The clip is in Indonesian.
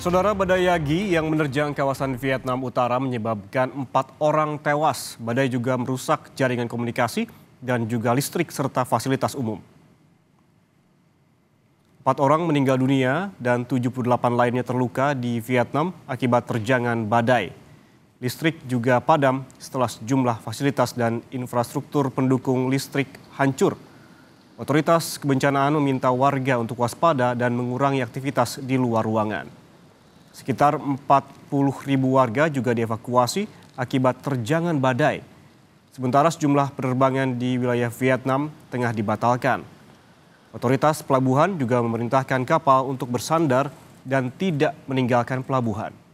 Saudara badai Yagi yang menerjang kawasan Vietnam Utara menyebabkan empat orang tewas. Badai juga merusak jaringan komunikasi dan juga listrik serta fasilitas umum. Empat orang meninggal dunia dan 78 lainnya terluka di Vietnam akibat terjangan badai. Listrik juga padam setelah sejumlah fasilitas dan infrastruktur pendukung listrik hancur. Otoritas kebencanaan meminta warga untuk waspada dan mengurangi aktivitas di luar ruangan. Sekitar 40 ribu warga juga dievakuasi akibat terjangan badai. Sementara sejumlah penerbangan di wilayah Vietnam tengah dibatalkan. Otoritas pelabuhan juga memerintahkan kapal untuk bersandar dan tidak meninggalkan pelabuhan.